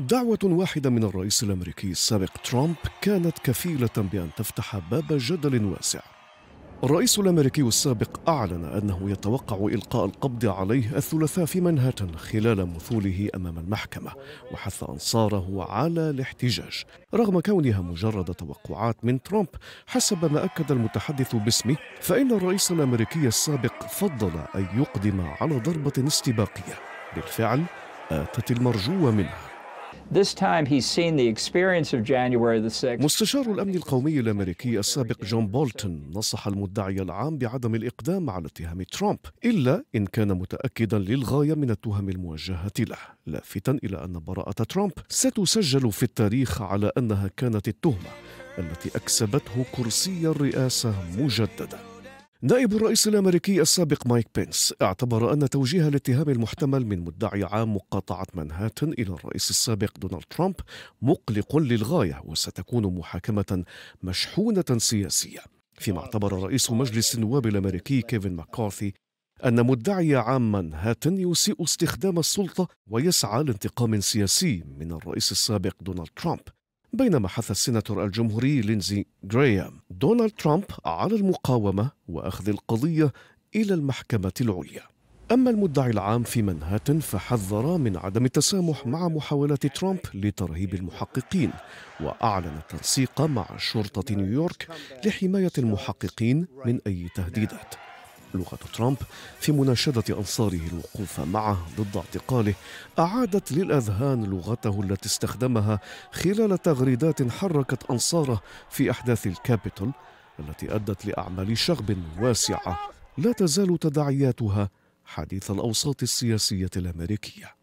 دعوة واحدة من الرئيس الأمريكي السابق ترامب كانت كفيلة بأن تفتح باب جدل واسع. الرئيس الأمريكي السابق أعلن أنه يتوقع إلقاء القبض عليه الثلاثاء في منهاتن خلال مثوله أمام المحكمة، وحث أنصاره على الاحتجاج، رغم كونها مجرد توقعات من ترامب، حسب ما أكد المتحدث باسمه، فإن الرئيس الأمريكي السابق فضل أن يقدم على ضربة استباقية. بالفعل آتت المرجو منها. مستشار الأمن القومي الأمريكي السابق جون بولتون نصح المدعي العام بعدم الإقدام على اتهام ترامب إلا إن كان متأكدا للغاية من التهم الموجهة له لافتا إلى أن براءة ترامب ستسجل في التاريخ على أنها كانت التهمة التي أكسبته كرسي الرئاسة مجدداً نائب الرئيس الامريكي السابق مايك بينس اعتبر ان توجيه الاتهام المحتمل من مدعي عام مقاطعه منهاتن الى الرئيس السابق دونالد ترامب مقلق للغايه وستكون محاكمه مشحونه سياسيه فيما اعتبر رئيس مجلس النواب الامريكي كيفن ماكارثي أن مدعي عام منهاتن يسيء استخدام السلطة ويسعى لانتقام سياسي من الرئيس السابق دونالد ترامب بينما حث السيناتور الجمهوري لينزي جرايام دونالد ترامب على المقاومة وأخذ القضية إلى المحكمة العليا أما المدعي العام في منهاتن فحذر من عدم التسامح مع محاولات ترامب لترهيب المحققين وأعلن التنسيق مع شرطة نيويورك لحماية المحققين من أي تهديدات لغة ترامب في مناشدة أنصاره الوقوف معه ضد اعتقاله أعادت للأذهان لغته التي استخدمها خلال تغريدات حركت أنصاره في أحداث الكابيتول التي أدت لأعمال شغب واسعة لا تزال تداعياتها حديث الأوساط السياسية الأمريكية